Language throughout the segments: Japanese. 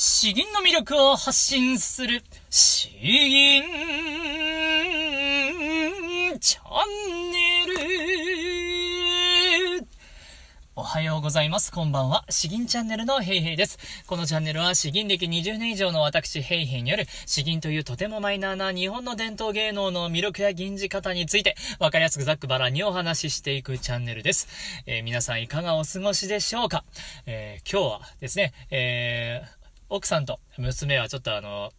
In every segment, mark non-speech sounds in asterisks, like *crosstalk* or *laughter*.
詩吟の魅力を発信する、詩吟チャンネル。おはようございます。こんばんは。詩吟チャンネルのヘイヘイです。このチャンネルは詩吟歴20年以上の私ヘイヘイによる詩吟というとてもマイナーな日本の伝統芸能の魅力や吟じ方についてわかりやすくざっくばらにお話ししていくチャンネルです。えー、皆さんいかがお過ごしでしょうか、えー、今日はですね、えー奥さんと娘はちょっとあの、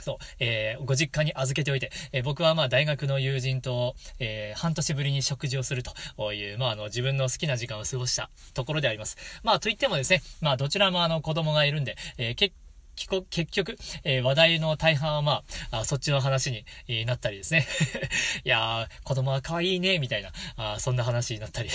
そう、えー、ご実家に預けておいて、えー、僕はまあ大学の友人と、えー、半年ぶりに食事をするという、まああの自分の好きな時間を過ごしたところであります。まあといってもですね、まあどちらもあの子供がいるんで、え結結局、結局、えー、話題の大半はまあ、あそっちの話に、えー、なったりですね。*laughs* いやー、子供は可愛いね、みたいな、あそんな話になったり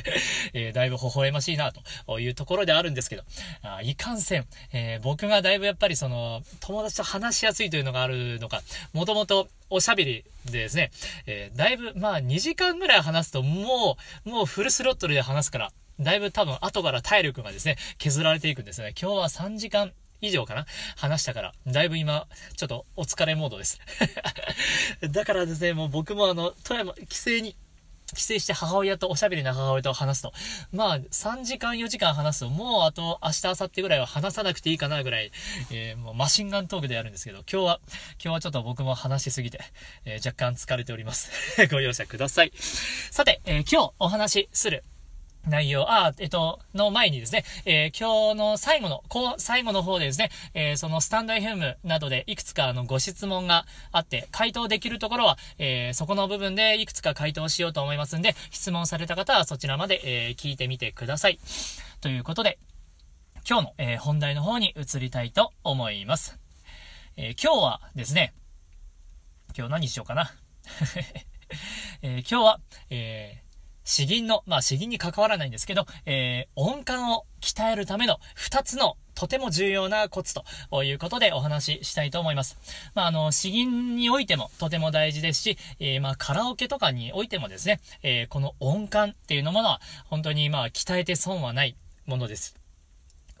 *laughs* えー、だいぶ微笑ましいな、というところであるんですけど、あいかんせん、えー、僕がだいぶやっぱりその、友達と話しやすいというのがあるのか、もともとおしゃべりでですね、えだいぶ、まあ2時間ぐらい話すと、もう、もうフルスロットルで話すから、だいぶ多分後から体力がですね、削られていくんですね。今日は3時間以上かな話したから、だいぶ今、ちょっとお疲れモードです *laughs* だからですね、もう僕もあの、富山、帰省に、帰省して母親と、おしゃべりな母親と話すと。まあ、3時間4時間話すと、もうあと明日、明後日ぐらいは話さなくていいかなぐらい、えー、もうマシンガントークでやるんですけど、今日は、今日はちょっと僕も話しすぎて、えー、若干疲れております *laughs* ご容赦ください。さて、えー、今日お話しする内容、あ、えっと、の前にですね、えー、今日の最後の、こう、最後の方でですね、えー、そのスタンド FM などでいくつかあのご質問があって、回答できるところは、えー、そこの部分でいくつか回答しようと思いますんで、質問された方はそちらまで、え聞いてみてください。ということで、今日の、え本題の方に移りたいと思います。え今日はですね、今日何しようかな。*laughs* え今日は、えー詩吟の、まあ詩吟に関わらないんですけど、えー、音感を鍛えるための2つのとても重要なコツということでお話ししたいと思います。まあ、あの、詩吟においてもとても大事ですし、えー、まあ、カラオケとかにおいてもですね、えー、この音感っていうのものは、本当にまあ、鍛えて損はないものです。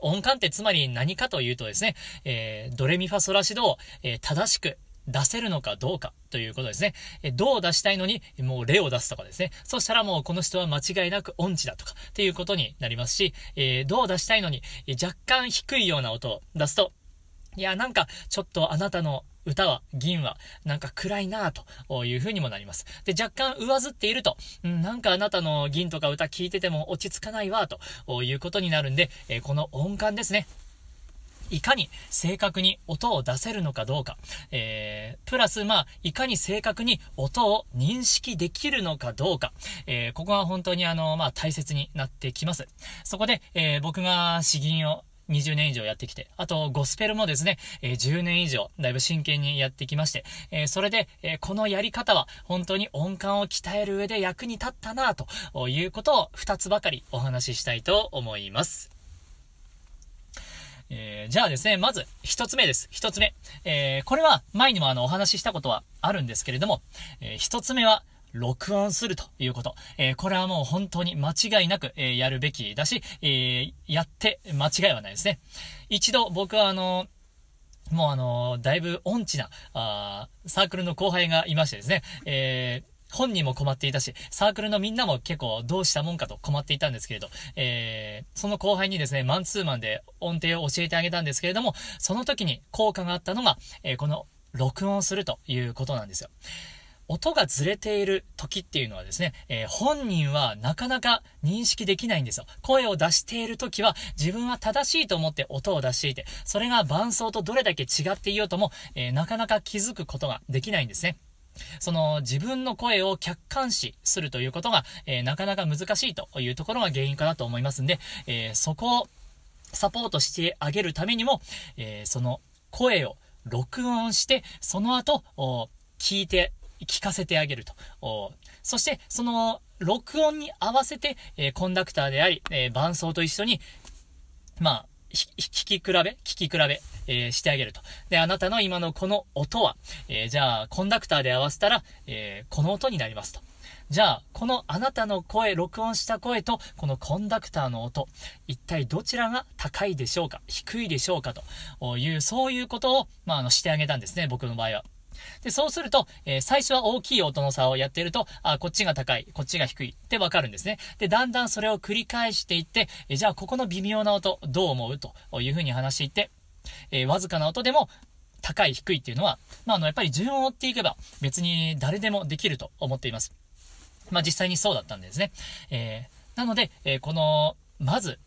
音感ってつまり何かというとですね、えー、ドレミファソラシドを、え正しく出せるのかどうかということですね。え、どう出したいのに、もう例を出すとかですね。そしたらもうこの人は間違いなく音痴だとかっていうことになりますし、えー、どう出したいのに、若干低いような音を出すと、いや、なんか、ちょっとあなたの歌は、銀は、なんか暗いなぁというふうにもなります。で、若干上ずっていると、うん、なんかあなたの銀とか歌聞いてても落ち着かないわということになるんで、えー、この音感ですね。いかに正確に音を出せるのかどうか、えー、プラス、まあ、いかに正確に音を認識できるのかどうか、えー、ここは本当にあの、まあ、大切になってきます。そこで、えー、僕が詩吟を20年以上やってきて、あと、ゴスペルもですね、えー、10年以上、だいぶ真剣にやってきまして、えー、それで、えー、このやり方は、本当に音感を鍛える上で役に立ったなということを、2つばかりお話ししたいと思います。えー、じゃあですね、まず、一つ目です。一つ目。えー、これは前にもあの、お話ししたことはあるんですけれども、えー、一つ目は、録音するということ。えー、これはもう本当に間違いなく、えー、やるべきだし、えー、やって間違いはないですね。一度僕はあのもうあのだいぶ音痴な、あーサークルの後輩がいましてですね、えー、本人も困っていたし、サークルのみんなも結構どうしたもんかと困っていたんですけれど、えー、その後輩にですね、マンツーマンで音程を教えてあげたんですけれども、その時に効果があったのが、えー、この録音するということなんですよ。音がずれている時っていうのはですね、えー、本人はなかなか認識できないんですよ。声を出している時は自分は正しいと思って音を出していて、それが伴奏とどれだけ違っていようとも、えー、なかなか気づくことができないんですね。その自分の声を客観視するということが、えー、なかなか難しいというところが原因かなと思いますんで、えー、そこをサポートしてあげるためにも、えー、その声を録音して、その後、聞いて、聞かせてあげると。そして、その録音に合わせて、えコンダクターであり、え伴奏と一緒に、まあ、聞き比べ聞き比べ、えー、してあげると。で、あなたの今のこの音は、えー、じゃあ、コンダクターで合わせたら、えー、この音になりますと。じゃあ、このあなたの声、録音した声と、このコンダクターの音、一体どちらが高いでしょうか低いでしょうかという、そういうことを、まあ、あの、してあげたんですね、僕の場合は。で、そうすると、えー、最初は大きい音の差をやってると、あ、こっちが高い、こっちが低いってわかるんですね。で、だんだんそれを繰り返していって、えー、じゃあここの微妙な音、どう思うというふうに話していって、えー、わずかな音でも、高い、低いっていうのは、まあ、あの、やっぱり順を追っていけば、別に誰でもできると思っています。まあ、実際にそうだったんですね。えー、なので、えこの、まず、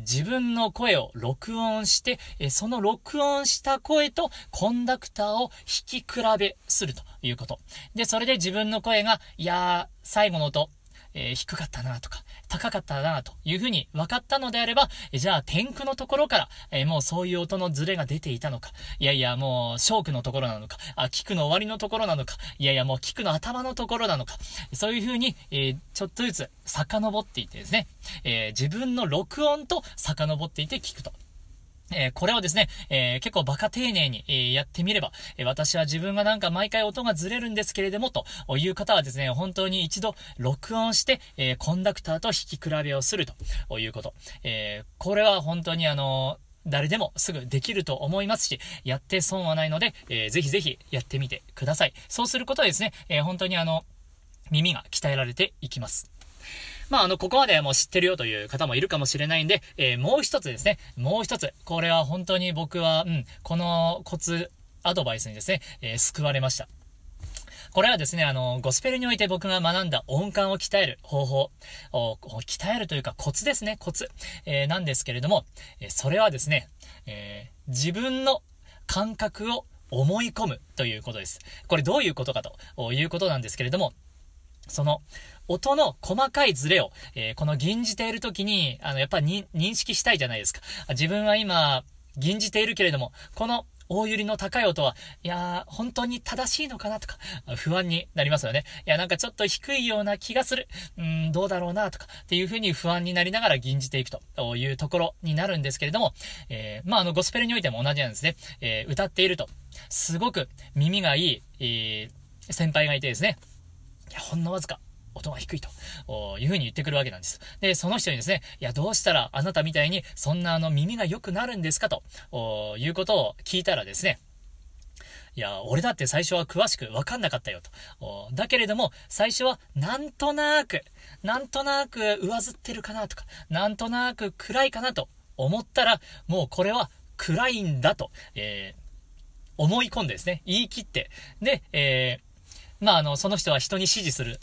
自分の声を録音して、その録音した声とコンダクターを弾き比べするということ。で、それで自分の声が、いやー、最後の音、えー、低かったなとか、高かったなというふうに分かったのであれば、じゃあ天空のところから、えー、もうそういう音のズレが出ていたのか、いやいやもう、ショークのところなのか、あ、キクの終わりのところなのか、いやいやもうキクの頭のところなのか、そういうふうに、えー、ちょっとずつ遡っていってですね、え自分の録音と遡っていて聞くと。えこれをですね、えー、結構バカ丁寧に、えやってみれば、え私は自分がなんか毎回音がずれるんですけれども、という方はですね、本当に一度録音して、えコンダクターと弾き比べをするということ。えー、これは本当にあの誰でもすぐできると思いますし、やって損はないので、えー、ぜひぜひやってみてください。そうすることでですね、えー、本当にあの、耳が鍛えられていきます。まあ、あの、ここまでもう知ってるよという方もいるかもしれないんで、えー、もう一つですね、もう一つ、これは本当に僕は、うん、このコツ、アドバイスにですね、えー、救われました。これはですね、あの、ゴスペルにおいて僕が学んだ音感を鍛える方法を、鍛えるというかコツですね、コツ、えー、なんですけれども、えそれはですね、えー、自分の感覚を思い込むということです。これどういうことかということなんですけれども、その音の細かいズレを、えー、この吟じている時に、あの、やっぱり認識したいじゃないですか。自分は今、吟じているけれども、この大揺りの高い音は、いやー、本当に正しいのかなとか、不安になりますよね。いや、なんかちょっと低いような気がする。うん、どうだろうなとか、っていうふうに不安になりながら吟じていくというところになるんですけれども、えー、まあ、あの、ゴスペルにおいても同じなんですね。えー、歌っていると、すごく耳がいい、えー、先輩がいてですね、いや、ほんのわずか、音が低いというふうに言ってくるわけなんです。で、その人にですね、いや、どうしたらあなたみたいにそんなあの耳が良くなるんですかということを聞いたらですね、いや、俺だって最初は詳しく分かんなかったよと。だけれども、最初はなんとなく、なんとなく上ずってるかなとか、なんとなく暗いかなと思ったら、もうこれは暗いんだと、えー、思い込んでですね、言い切って、で、えー、まあ、あの、その人は人に指示する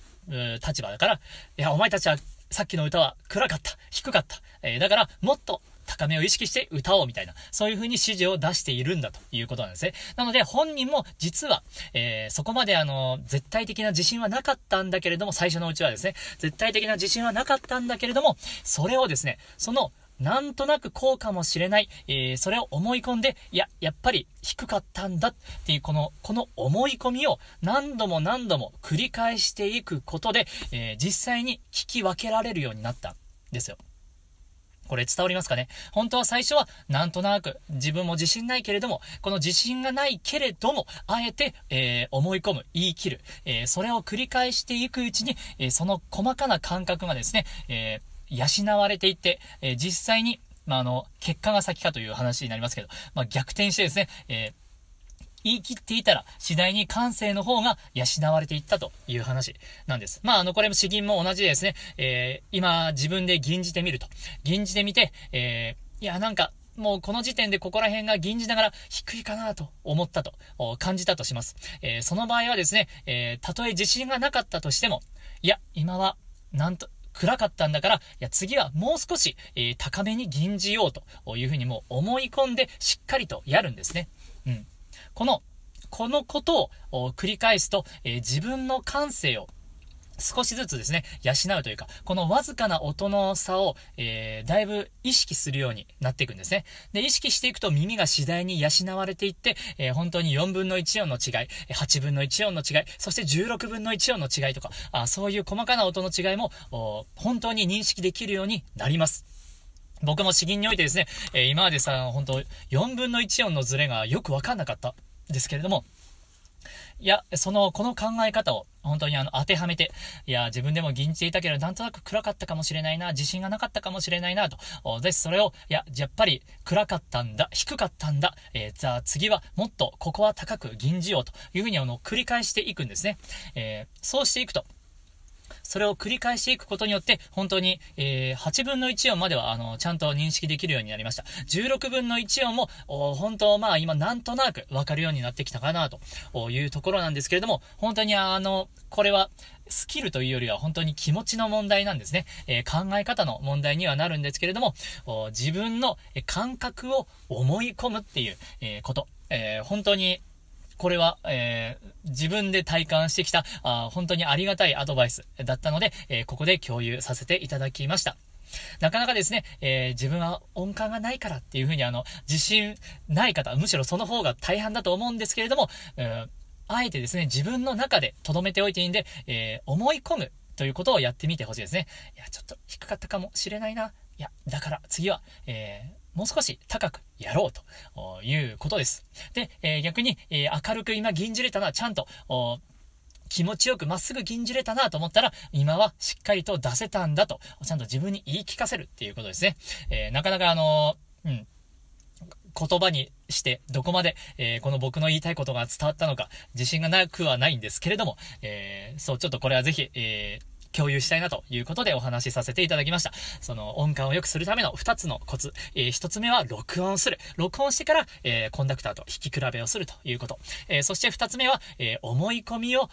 立場だから、いや、お前たちはさっきの歌は暗かった、低かった、えー、だからもっと高めを意識して歌おうみたいな、そういう風に指示を出しているんだということなんですね。なので本人も実は、えー、そこまであの、絶対的な自信はなかったんだけれども、最初のうちはですね、絶対的な自信はなかったんだけれども、それをですね、そのなんとなくこうかもしれない、えー、それを思い込んで、いや、やっぱり低かったんだっていうこの、この思い込みを何度も何度も繰り返していくことで、えー、実際に聞き分けられるようになったんですよ。これ伝わりますかね本当は最初はなんとなく自分も自信ないけれども、この自信がないけれども、あえて、えー、思い込む、言い切る、えー、それを繰り返していくうちに、えー、その細かな感覚がですね、えー養われていって、えー、実際に、まあ、あの、結果が先かという話になりますけど、まあ、逆転してですね、えー言い切っていたら、次第に感性の方が養われていったという話なんです。まあ、あの、これも詩吟も同じですね。えー、今、自分で吟じてみると。吟じてみて、えー、いや、なんか、もうこの時点でここら辺が銀じながら低いかなと思ったと、感じたとします。えー、その場合はですね、えー、たとえ自信がなかったとしても、いや、今は、なんと、暗かったんだから、いや、次はもう少し、えー、高めに吟じようというふうにもう思い込んで、しっかりとやるんですね。うん。この、このことを繰り返すと、えー、自分の感性を少しずつですね、養うというか、このわずかな音の差を、えー、だいぶ意識するようになっていくんですね。で、意識していくと耳が次第に養われていって、えー、本当に4分の1音の違い、8分の1音の違い、そして16分の1音の違いとか、あそういう細かな音の違いも、本当に認識できるようになります。僕も詩吟においてですね、えー、今までさ、本当4分の1音のズレがよくわかんなかったですけれども、いや、その、この考え方を、本当にあの、当てはめて、いや、自分でも銀じていたけど、なんとなく暗かったかもしれないな、自信がなかったかもしれないな、と。です、それを、いや、やっぱり、暗かったんだ、低かったんだ、えー、じゃあ次は、もっと、ここは高く銀じよう、というふうに、あの、繰り返していくんですね。えー、そうしていくと。それを繰り返していくことによって、本当に、えー、8分の1音までは、あの、ちゃんと認識できるようになりました。16分の1音も、本当、まあ今なんとなくわかるようになってきたかな、というところなんですけれども、本当にあの、これは、スキルというよりは本当に気持ちの問題なんですね。えー、考え方の問題にはなるんですけれども、自分の感覚を思い込むっていう、えー、こと。えー、本当にこれは、えー、自分で体感してきたあ、本当にありがたいアドバイスだったので、えー、ここで共有させていただきました。なかなかですね、えー、自分は音感がないからっていうふうにあの、自信ない方、むしろその方が大半だと思うんですけれども、うん、あえてですね、自分の中で留めておいていいんで、えー、思い込むということをやってみてほしいですね。いや、ちょっと低かったかもしれないな。いや、だから次は、えーもう少し高くやろうということです。で、え逆に、え明るく今銀じれたのはちゃんと、気持ちよくまっすぐ禁じれたなと思ったら、今はしっかりと出せたんだと、ちゃんと自分に言い聞かせるっていうことですね。えー、なかなかあのー、うん。言葉にして、どこまで、えー、この僕の言いたいことが伝わったのか、自信がなくはないんですけれども、えそう、ちょっとこれはぜひ、えー共有したいなということでお話しさせていただきました。その音感を良くするための2つのコツ。えー、1つ目は録音する。録音してから、えー、コンダクターと弾き比べをするということ。えー、そして2つ目は、え思い込みを、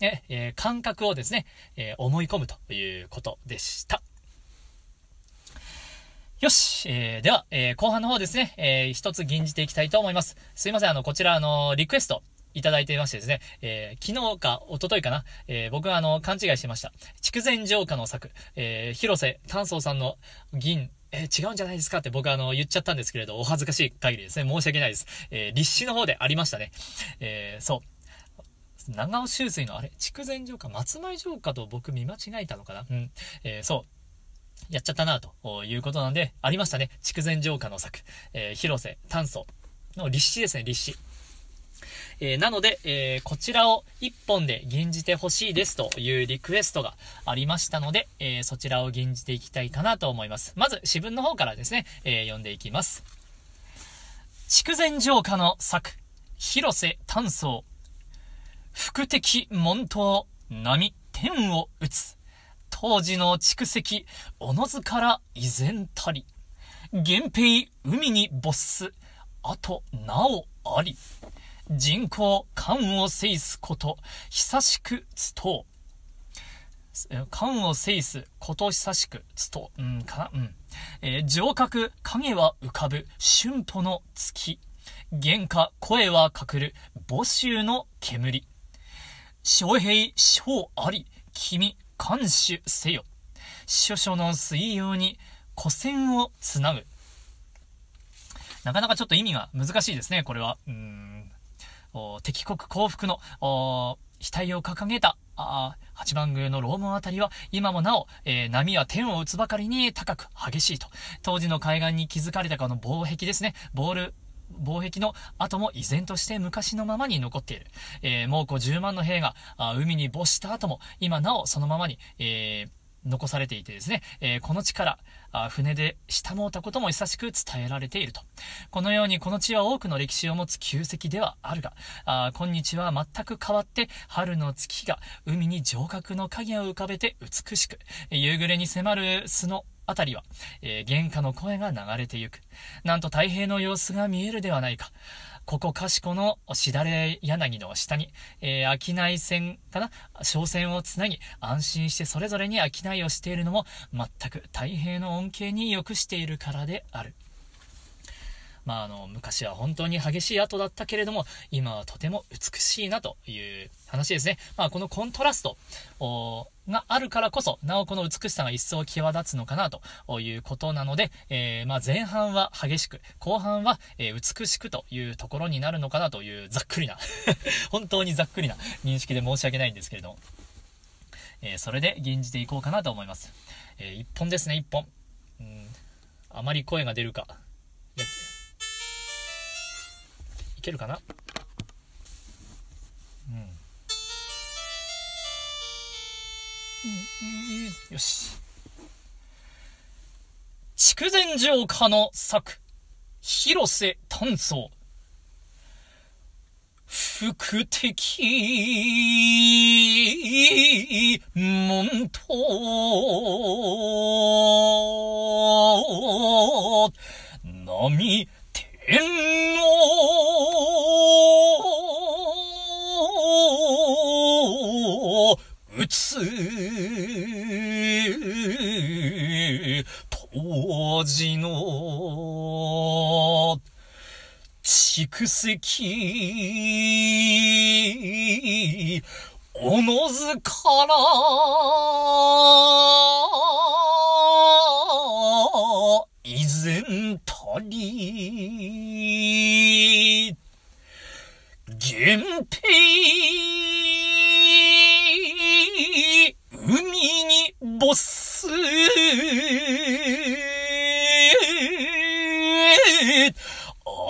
ね、え感覚をですね、え思い込むということでした。よし、えー、では、えー、後半の方ですね、えー、一つ吟じていきたいと思います。すいません、あの、こちら、あの、リクエスト、いただいていましてですね、えー、昨日か一昨日かな、えー、僕はあの、勘違いしてました。筑前浄化の作、えー、広瀬炭素さんの銀、えー、違うんじゃないですかって僕あの、言っちゃったんですけれど、お恥ずかしい限りですね、申し訳ないです。え立志の方でありましたね。えそう。長尾修水のあれ筑前浄化松前浄化と僕見間違えたのかなうん。えそうやっちゃったなということなんで、ありましたね。筑前浄化の作、えー、広瀬、炭素の立志ですね、立志。えー、なので、えー、こちらを1本で吟じてほしいですというリクエストがありましたので、えー、そちらを吟じていきたいかなと思います。まず、詩文の方からですね、え読んでいきます。筑前城下の作、広瀬丹僧。福敵門頭、波天を打つ。当時の蓄積、おのずから依然たり。源平海に没す。あとなおあり。人口官を制すこと、久しく伝う。漢を制すこと久しく伝う漢を制すこと久しく伝ううん、かなうん。えー、上角、影は浮かぶ、春歩の月。原価、声は隠る、母集の煙。将兵将あり、君、監守せよ。諸書の水曜に、古戦をつなぐ。なかなかちょっと意味が難しいですね、これは。うん敵国降伏の、額を掲げた、八幡宮の楼門あたりは今もなお、えー、波は天を打つばかりに高く激しいと。当時の海岸に築かれたこの防壁ですね、ボール、防壁の跡も依然として昔のままに残っている。えー、猛虎10万の兵が海に没した後も今なおそのままに、えー残されていてですね、えー、この地からあ船で下もたことも久しく伝えられていると。このようにこの地は多くの歴史を持つ旧跡ではあるが、あ今日は全く変わって春の月が海に城郭の影を浮かべて美しく、夕暮れに迫る巣のあたりは、えー、原価の声が流れてゆく。なんと太平の様子が見えるではないか。ここかしこのしだれ柳の下に、えー、商い線かな商船をつなぎ、安心してそれぞれに商いをしているのも、全く太平の恩恵に良くしているからである。まあ、あの、昔は本当に激しい跡だったけれども、今はとても美しいなという話ですね。まあ、このコントラストがあるからこそ、なおこの美しさが一層際立つのかなということなので、えー、まあ、前半は激しく、後半は、え美しくというところになるのかなというざっくりな *laughs* 本当にざっくりな認識で申し訳ないんですけれども。えー、それで吟じていこうかなと思います。えー、一本ですね、一本。うん、あまり声が出るか。けるかなうん、うん、よし筑前城下の作広瀬炭僧福的門徒波縁を打つ当時の蓄積おのずから依然り、源平、海に没す、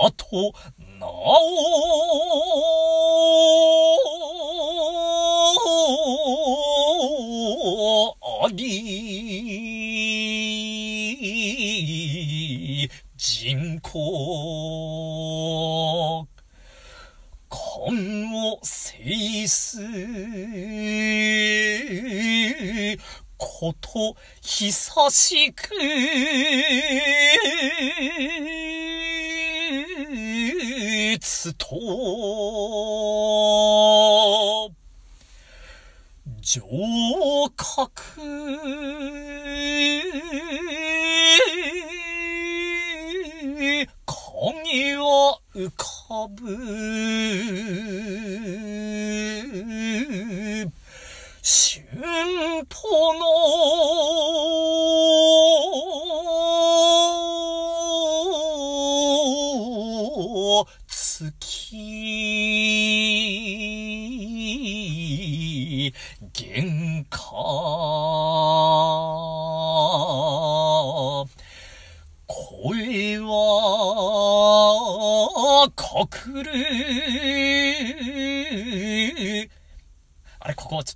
あと、なお、「ひ久しく、つと、上か影は浮かぶ。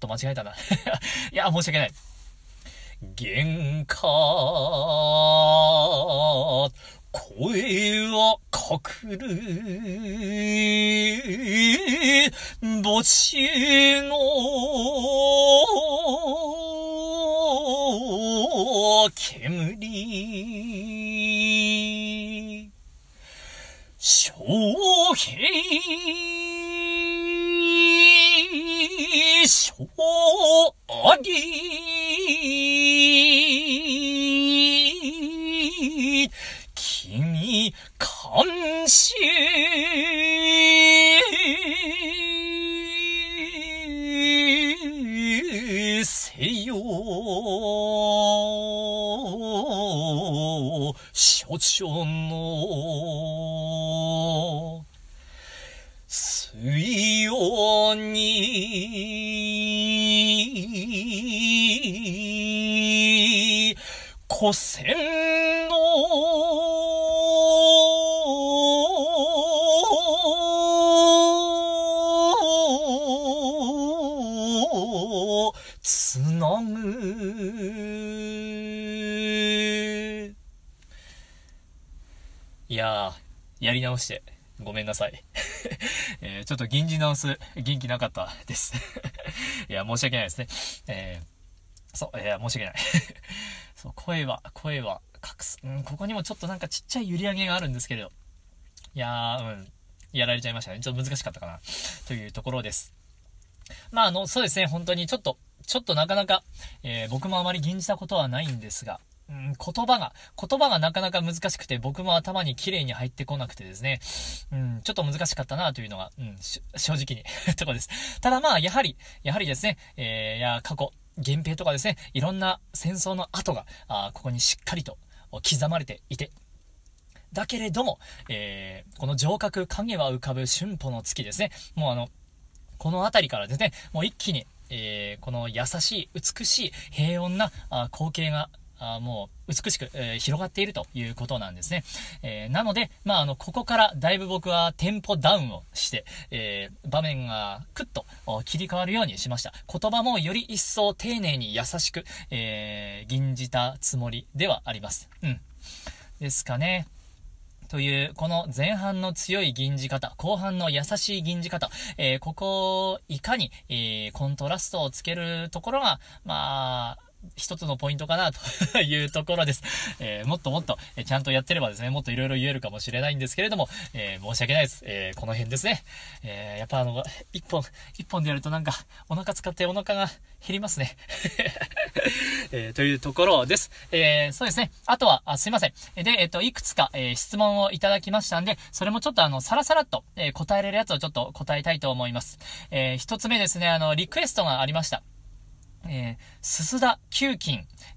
と間違えたな *laughs* いや、申し訳ない。喧嘩、声はかくる、墓地の煙、将兵しょあり。君、感謝せよ。所長の古戦のつなぐ。いやー、やり直して、ごめんなさい。*laughs* えー、ちょっと銀字直す、元気なかったです *laughs* いや、申し訳ないですね。えーそう、いや、申し訳ない *laughs* そう、声は、声は隠す。うん、ここにもちょっとなんかちっちゃい揺り上げがあるんですけれど。いやー、うん、やられちゃいましたね。ちょっと難しかったかな。というところです。まあ、あの、そうですね、本当にちょっと、ちょっとなかなか、えー、僕もあまり吟じたことはないんですが、うん、言葉が、言葉がなかなか難しくて、僕も頭に綺麗に入ってこなくてですね、うん、ちょっと難しかったなというのが、うん、正直に *laughs* ところです。ただまあ、やはり、やはりですね、えー、いや、過去、源平とかですね、いろんな戦争の跡が、あここにしっかりと刻まれていて、だけれども、えー、この城郭影は浮かぶ春歩の月ですね、もうあの、この辺りからですね、もう一気に、えー、この優しい、美しい、平穏なあ光景があもう美しく、えー、広がっているということなんですね。えー、なので、まあ、あの、ここからだいぶ僕はテンポダウンをして、えー、場面がクッと切り替わるようにしました。言葉もより一層丁寧に優しく、え吟じたつもりではあります。うん。ですかね。という、この前半の強い銀字方、後半の優しい銀字方、えー、ここをいかに、えー、コントラストをつけるところが、まあ、一つのポイントかなと *laughs* いうところです。えー、もっともっと、えー、ちゃんとやってればですね、もっといろいろ言えるかもしれないんですけれども、えー、申し訳ないです。えこの辺ですね。えやっぱあの、一本、一本でやるとなんか、お腹使ってお腹が減りますね。*laughs* えというところです。えそうですね。あとは、あすいません。で、えっ、と、いくつか、え質問をいただきましたんで、それもちょっとあの、さらさらっと、え答えれるやつをちょっと答えたいと思います。えー、一つ目ですね、あの、リクエストがありました。えー、す田きん、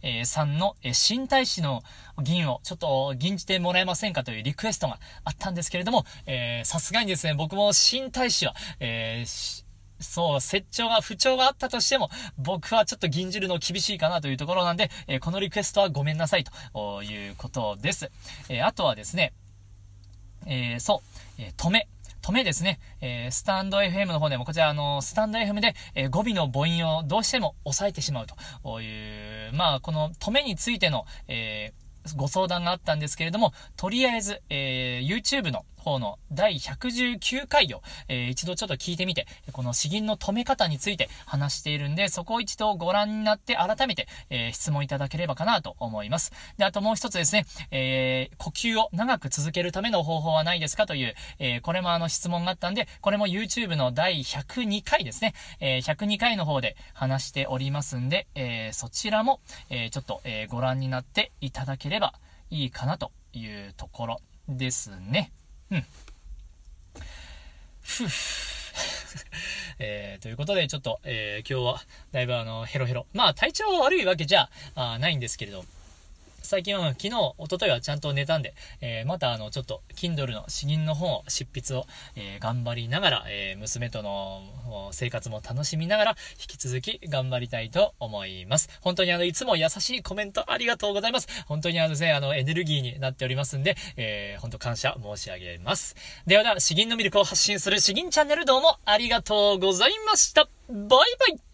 えー、さんの、えー、新大使の銀をちょっと銀じてもらえませんかというリクエストがあったんですけれども、えさすがにですね、僕も新大使は、えーそう、説調が、不調があったとしても、僕はちょっと銀じるの厳しいかなというところなんで、えこのリクエストはごめんなさいということです。えあとはですね、えそう、えー、止め。止めですね、えー、スタンド FM の方でも、こちら、あの、スタンド FM で、えー、語尾の母音をどうしても抑えてしまうという、まあ、この止めについての、えー、ご相談があったんですけれども、とりあえず、えー、YouTube の、方の第119回を、えー、一度ちょっと聞いてみて、この詩吟の止め方について話しているんで、そこを一度ご覧になって改めて、えー、質問いただければかなと思います。で、あともう一つですね、えー、呼吸を長く続けるための方法はないですかという、えこれもあの質問があったんで、これも YouTube の第102回ですね、え102回の方で話しておりますんで、えそちらも、えちょっと、えご覧になっていただければいいかなというところですね。ふぅ。*laughs* えー、ということで、ちょっと、えー、今日は、だいぶあの、ヘロヘロ。まあ、体調悪いわけじゃ、あないんですけれど、最近は、昨日、一昨日はちゃんと寝たんで、えー、またあの、ちょっと、Kindle の詩吟の本を、執筆を、えー、頑張りながら、えー、娘との生活も楽しみながら、引き続き頑張りたいと思います。本当にあの、いつも優しいコメントありがとうございます。本当にあの、ね、あの、エネルギーになっておりますんで、えー、本当感謝申し上げます。ではでは、詩吟の魅力を発信する詩吟チャンネルどうもありがとうございました。バイバイ